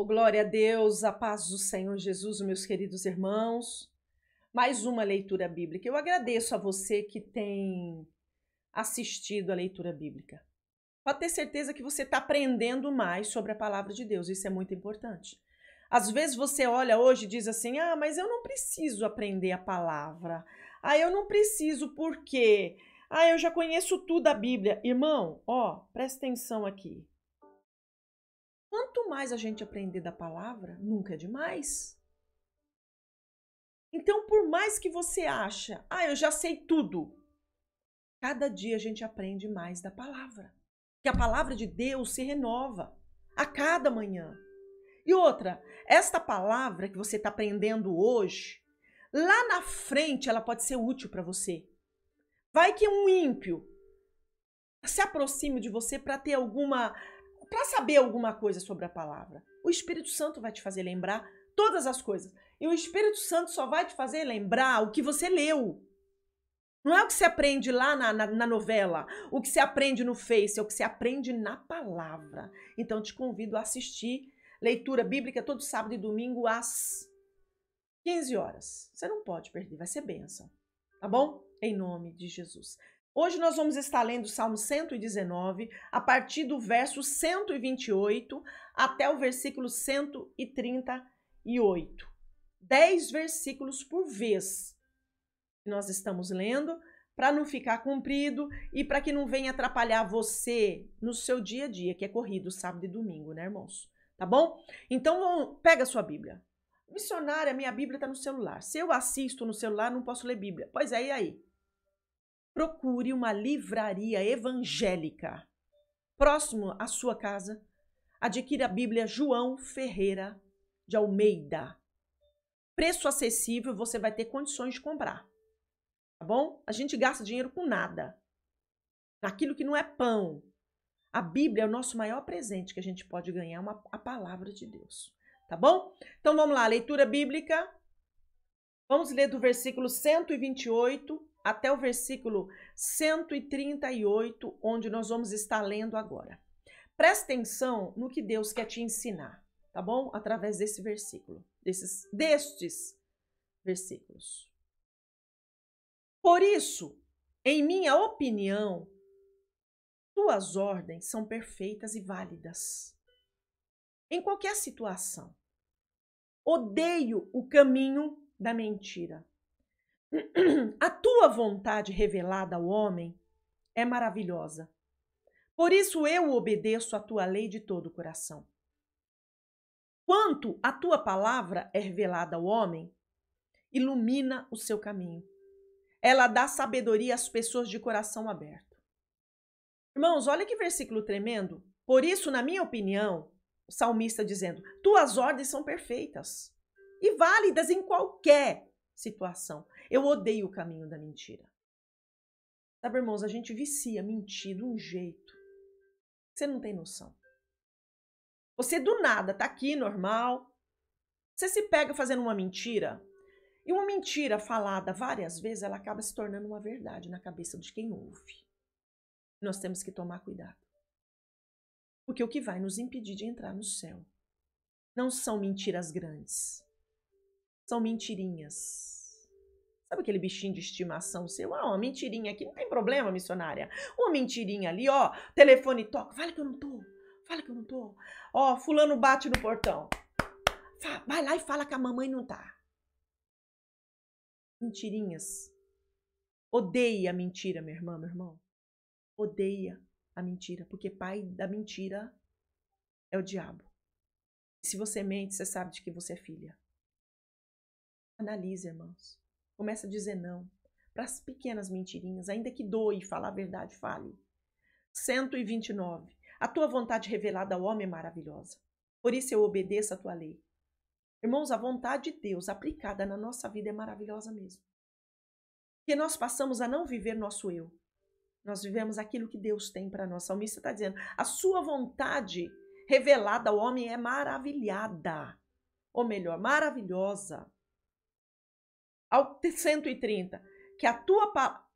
Oh, glória a Deus, a paz do Senhor Jesus, meus queridos irmãos. Mais uma leitura bíblica. Eu agradeço a você que tem assistido a leitura bíblica. Pode ter certeza que você está aprendendo mais sobre a palavra de Deus, isso é muito importante. Às vezes você olha hoje e diz assim: ah, mas eu não preciso aprender a palavra. Ah, eu não preciso, por quê? Ah, eu já conheço tudo a Bíblia. Irmão, ó, presta atenção aqui quanto mais a gente aprender da palavra, nunca é demais. Então, por mais que você acha, ah, eu já sei tudo, cada dia a gente aprende mais da palavra. Que a palavra de Deus se renova a cada manhã. E outra, esta palavra que você está aprendendo hoje, lá na frente ela pode ser útil para você. Vai que um ímpio se aproxime de você para ter alguma para saber alguma coisa sobre a palavra. O Espírito Santo vai te fazer lembrar todas as coisas. E o Espírito Santo só vai te fazer lembrar o que você leu. Não é o que você aprende lá na, na, na novela, o que você aprende no Face, é o que você aprende na palavra. Então te convido a assistir leitura bíblica todo sábado e domingo às 15 horas. Você não pode perder, vai ser benção. Tá bom? Em nome de Jesus. Hoje nós vamos estar lendo o Salmo 119, a partir do verso 128 até o versículo 138. Dez versículos por vez que nós estamos lendo, para não ficar comprido e para que não venha atrapalhar você no seu dia a dia, que é corrido sábado e domingo, né, irmãos? Tá bom? Então, pega a sua Bíblia. Missionária, minha Bíblia está no celular. Se eu assisto no celular, não posso ler Bíblia. Pois é, e aí? procure uma livraria evangélica próximo à sua casa. Adquira a Bíblia João Ferreira de Almeida. Preço acessível, você vai ter condições de comprar. Tá bom? A gente gasta dinheiro com nada. Naquilo que não é pão. A Bíblia é o nosso maior presente que a gente pode ganhar, uma, a palavra de Deus. Tá bom? Então vamos lá, leitura bíblica. Vamos ler do versículo 128 até o versículo 138, onde nós vamos estar lendo agora. Preste atenção no que Deus quer te ensinar, tá bom? Através desse versículo, desses, destes versículos. Por isso, em minha opinião, tuas ordens são perfeitas e válidas. Em qualquer situação. Odeio o caminho da mentira. A tua vontade revelada ao homem é maravilhosa. Por isso eu obedeço a tua lei de todo o coração. Quanto a tua palavra é revelada ao homem, ilumina o seu caminho. Ela dá sabedoria às pessoas de coração aberto. Irmãos, olha que versículo tremendo. Por isso, na minha opinião, o salmista dizendo: Tuas ordens são perfeitas e válidas em qualquer situação. Eu odeio o caminho da mentira. Sabe, irmãos, a gente vicia mentir de um jeito. Você não tem noção. Você do nada tá aqui, normal. Você se pega fazendo uma mentira. E uma mentira falada várias vezes, ela acaba se tornando uma verdade na cabeça de quem ouve. Nós temos que tomar cuidado. Porque o que vai nos impedir de entrar no céu não são mentiras grandes, são mentirinhas Sabe aquele bichinho de estimação seu? Ah, uma mentirinha aqui, não tem problema, missionária. Uma mentirinha ali, ó, telefone toca, fala que eu não tô, fala que eu não tô. Ó, fulano bate no portão. Vai lá e fala que a mamãe não tá. Mentirinhas. Odeia a mentira, minha irmã, meu irmão. Odeia a mentira, porque pai da mentira é o diabo. Se você mente, você sabe de que você é filha. Analise, irmãos. Começa a dizer não para as pequenas mentirinhas, ainda que doe falar a verdade, fale. 129. A tua vontade revelada ao homem é maravilhosa. Por isso eu obedeço a tua lei. Irmãos, a vontade de Deus aplicada na nossa vida é maravilhosa mesmo. Porque nós passamos a não viver nosso eu. Nós vivemos aquilo que Deus tem para nós. A salmista está dizendo: a sua vontade revelada ao homem é maravilhada. Ou melhor, maravilhosa ao 130, que a tua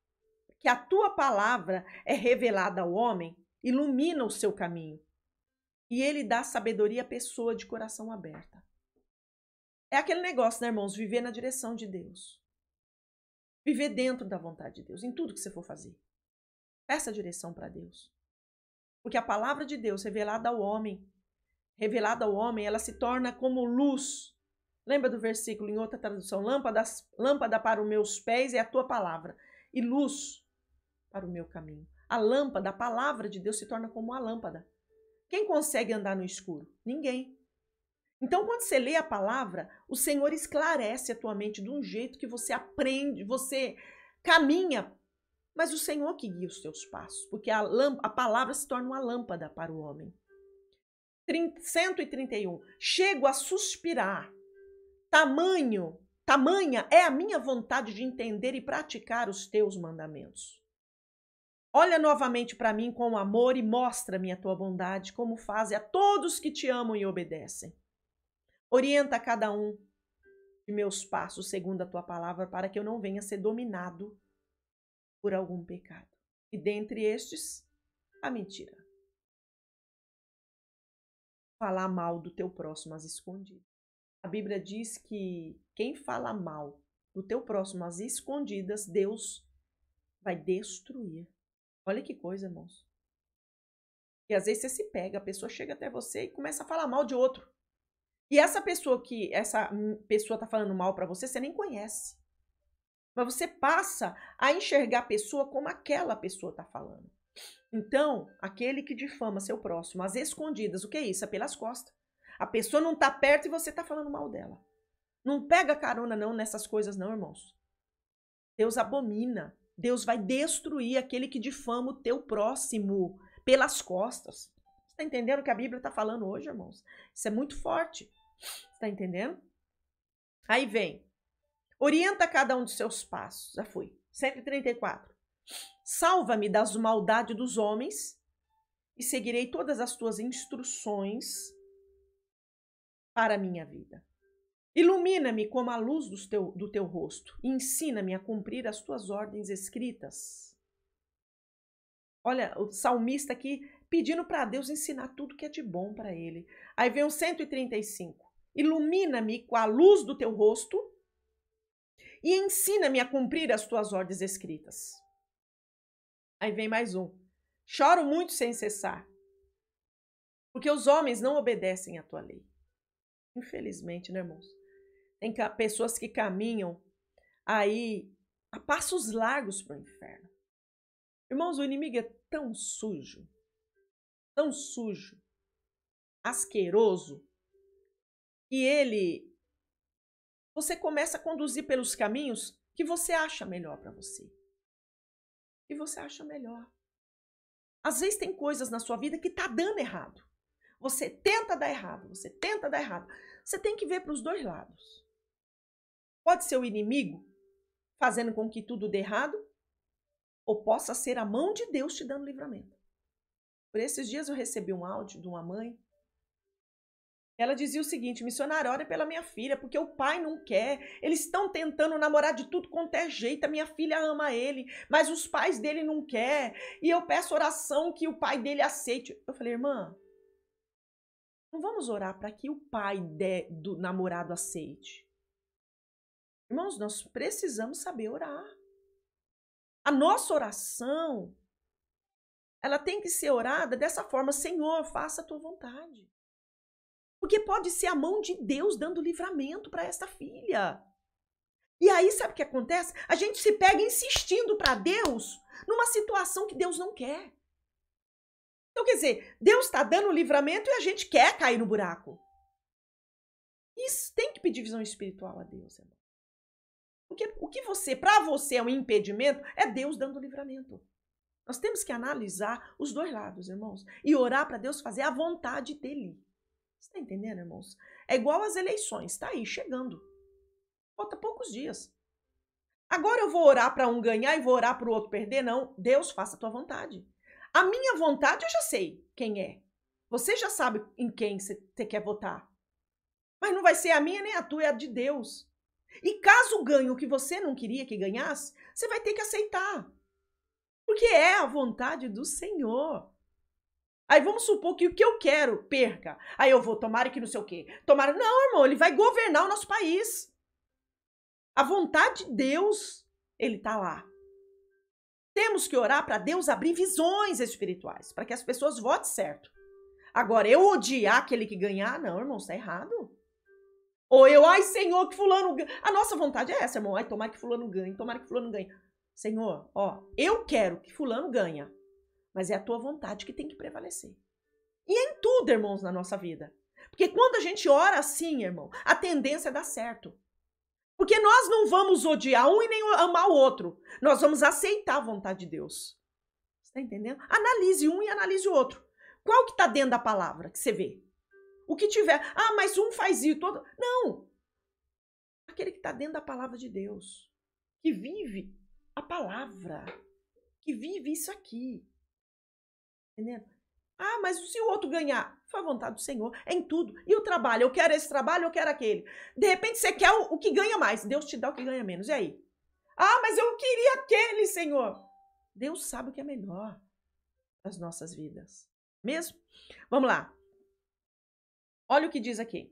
que a tua palavra é revelada ao homem, ilumina o seu caminho. E ele dá sabedoria à pessoa de coração aberta. É aquele negócio, né, irmãos? Viver na direção de Deus. Viver dentro da vontade de Deus, em tudo que você for fazer. Peça direção para Deus. Porque a palavra de Deus, revelada ao homem, revelada ao homem, ela se torna como luz Lembra do versículo em outra tradução? lâmpada para os meus pés é a tua palavra e luz para o meu caminho. A lâmpada, a palavra de Deus se torna como uma lâmpada. Quem consegue andar no escuro? Ninguém. Então, quando você lê a palavra, o Senhor esclarece a tua mente de um jeito que você aprende, você caminha, mas o Senhor que guia os teus passos, porque a, a palavra se torna uma lâmpada para o homem. 131. Chego a suspirar Tamanho, tamanha é a minha vontade de entender e praticar os teus mandamentos. Olha novamente para mim com amor e mostra-me a tua bondade, como fazes a todos que te amam e obedecem. Orienta cada um de meus passos segundo a tua palavra, para que eu não venha ser dominado por algum pecado. E dentre estes, a mentira. Falar mal do teu próximo às escondidas. A Bíblia diz que quem fala mal do teu próximo às escondidas, Deus vai destruir. Olha que coisa, irmãos. E às vezes você se pega, a pessoa chega até você e começa a falar mal de outro. E essa pessoa que essa pessoa tá falando mal para você, você nem conhece. Mas você passa a enxergar a pessoa como aquela pessoa tá falando. Então, aquele que difama seu próximo às escondidas, o que é isso? É pelas costas. A pessoa não tá perto e você tá falando mal dela. Não pega carona não nessas coisas não, irmãos. Deus abomina. Deus vai destruir aquele que difama o teu próximo pelas costas. Você tá entendendo o que a Bíblia tá falando hoje, irmãos? Isso é muito forte. Você tá entendendo? Aí vem. Orienta cada um de seus passos. Já fui. 134. Salva-me das maldades dos homens e seguirei todas as tuas instruções para a minha vida. Ilumina-me como a luz do teu, do teu rosto e ensina-me a cumprir as tuas ordens escritas. Olha, o salmista aqui pedindo para Deus ensinar tudo que é de bom para ele. Aí vem o 135. Ilumina-me com a luz do teu rosto e ensina-me a cumprir as tuas ordens escritas. Aí vem mais um. Choro muito sem cessar, porque os homens não obedecem à tua lei. Infelizmente, né, irmãos? Tem pessoas que caminham aí a passos largos para o inferno. Irmãos, o inimigo é tão sujo, tão sujo, asqueroso, que ele. Você começa a conduzir pelos caminhos que você acha melhor para você. Que você acha melhor. Às vezes tem coisas na sua vida que tá dando errado. Você tenta dar errado, você tenta dar errado. Você tem que ver para os dois lados. Pode ser o inimigo fazendo com que tudo dê errado, ou possa ser a mão de Deus te dando livramento. Por esses dias eu recebi um áudio de uma mãe. Ela dizia o seguinte: missionária, ora pela minha filha, porque o pai não quer. Eles estão tentando namorar de tudo quanto é jeito. A minha filha ama ele, mas os pais dele não quer. E eu peço oração que o pai dele aceite. Eu falei, irmã, não vamos orar para que o pai de, do namorado aceite. Irmãos, nós precisamos saber orar. A nossa oração, ela tem que ser orada dessa forma: Senhor, faça a tua vontade. Porque pode ser a mão de Deus dando livramento para esta filha. E aí, sabe o que acontece? A gente se pega insistindo para Deus numa situação que Deus não quer. Então, quer dizer, Deus está dando o livramento e a gente quer cair no buraco. Isso tem que pedir visão espiritual a Deus, irmão. Porque o que você, para você, é um impedimento, é Deus dando o livramento. Nós temos que analisar os dois lados, irmãos, e orar para Deus fazer a vontade dele. Você está entendendo, irmãos? É igual às eleições, está aí chegando. Falta poucos dias. Agora eu vou orar para um ganhar e vou orar para o outro perder? Não. Deus, faça a tua vontade. A minha vontade eu já sei quem é. Você já sabe em quem você quer votar. Mas não vai ser a minha nem a tua, é a de Deus. E caso ganhe o que você não queria que ganhasse, você vai ter que aceitar. Porque é a vontade do Senhor. Aí vamos supor que o que eu quero perca. Aí eu vou, tomara que não sei o quê. Tomara. Não, irmão, ele vai governar o nosso país. A vontade de Deus, ele tá lá. Temos que orar para Deus abrir visões espirituais, para que as pessoas votem certo. Agora, eu odiar aquele que ganhar, não, irmão, está errado. Ou eu, ai, Senhor, que fulano ganha. A nossa vontade é essa, irmão. Ai, tomara que fulano ganhe, tomara que fulano ganhe. Senhor, ó, eu quero que fulano ganhe, mas é a tua vontade que tem que prevalecer. E é em tudo, irmãos, na nossa vida. Porque quando a gente ora assim, irmão, a tendência é dar certo. Porque nós não vamos odiar um e nem amar o outro. Nós vamos aceitar a vontade de Deus. Está entendendo? Analise um e analise o outro. Qual que está dentro da palavra que você vê? O que tiver. Ah, mas um faz isso, todo. Não! Aquele que está dentro da palavra de Deus, que vive a palavra, que vive isso aqui. Entendendo? Ah, mas se o outro ganhar, foi a vontade do Senhor é em tudo. E o trabalho, eu quero esse trabalho, eu quero aquele. De repente você quer o, o que ganha mais, Deus te dá o que ganha menos. E aí? Ah, mas eu queria aquele, Senhor. Deus sabe o que é melhor as nossas vidas. Mesmo? Vamos lá. Olha o que diz aqui.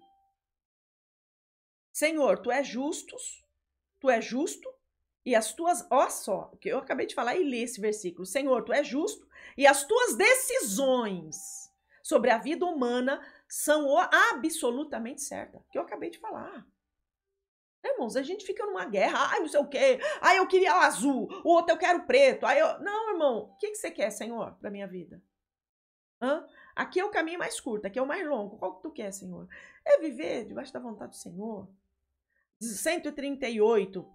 Senhor, tu és justos, tu és justo e as tuas, ó só, que eu acabei de falar e li esse versículo. Senhor, tu és justo e as tuas decisões sobre a vida humana são absolutamente certas. Que eu acabei de falar. irmãos, a gente fica numa guerra. Ai, não sei o quê. Ai, eu queria o azul. O outro eu quero preto. Ai, eu... Não, irmão. O que, que você quer, Senhor, a minha vida? Hã? Aqui é o caminho mais curto, aqui é o mais longo. Qual que tu quer, Senhor? É viver debaixo da vontade do Senhor. 138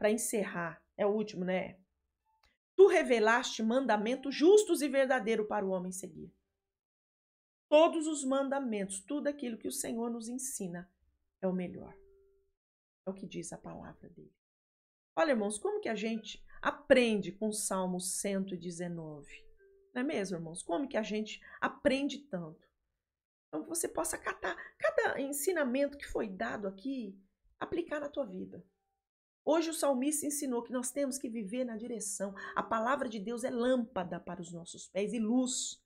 para encerrar, é o último, né? Tu revelaste mandamentos justos e verdadeiros para o homem seguir. Todos os mandamentos, tudo aquilo que o Senhor nos ensina é o melhor. É o que diz a palavra dele. Olha, irmãos, como que a gente aprende com o Salmo 119? Não é mesmo, irmãos? Como que a gente aprende tanto? Então, que você possa catar cada ensinamento que foi dado aqui, aplicar na tua vida. Hoje o salmista ensinou que nós temos que viver na direção. A palavra de Deus é lâmpada para os nossos pés e luz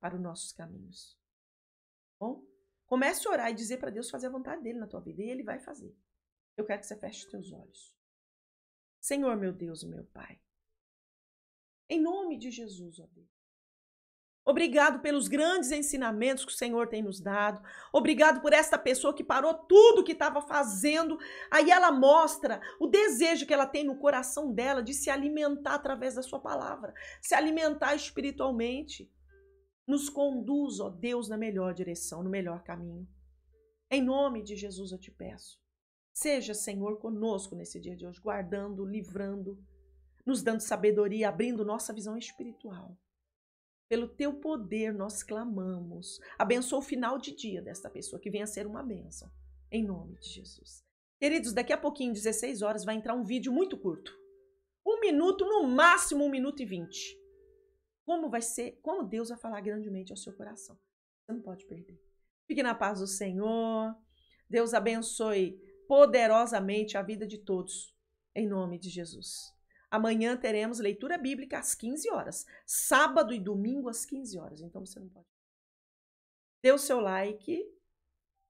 para os nossos caminhos. Bom, comece a orar e dizer para Deus fazer a vontade dele na tua vida e ele vai fazer. Eu quero que você feche os teus olhos. Senhor, meu Deus e meu Pai, em nome de Jesus, ó Deus, Obrigado pelos grandes ensinamentos que o Senhor tem nos dado. Obrigado por esta pessoa que parou tudo que estava fazendo. Aí ela mostra o desejo que ela tem no coração dela de se alimentar através da sua palavra, se alimentar espiritualmente. Nos conduz, ó Deus, na melhor direção, no melhor caminho. Em nome de Jesus eu te peço. Seja, Senhor, conosco nesse dia de hoje, guardando, livrando, nos dando sabedoria, abrindo nossa visão espiritual pelo teu poder nós clamamos. Abençoa o final de dia desta pessoa, que venha ser uma bênção. Em nome de Jesus. Queridos, daqui a pouquinho, 16 horas, vai entrar um vídeo muito curto. Um minuto, no máximo um minuto e vinte. Como vai ser, como Deus vai falar grandemente ao seu coração. Você não pode perder. Fique na paz do Senhor. Deus abençoe poderosamente a vida de todos. Em nome de Jesus. Amanhã teremos leitura bíblica às 15 horas. Sábado e domingo às 15 horas. Então você não pode. Dê o seu like,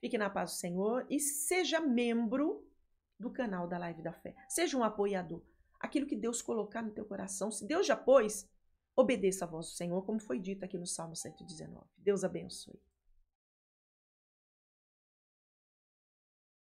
fique na paz do Senhor e seja membro do canal da Live da Fé. Seja um apoiador. Aquilo que Deus colocar no teu coração, se Deus já pôs, obedeça a voz do Senhor, como foi dito aqui no Salmo 119. Deus abençoe.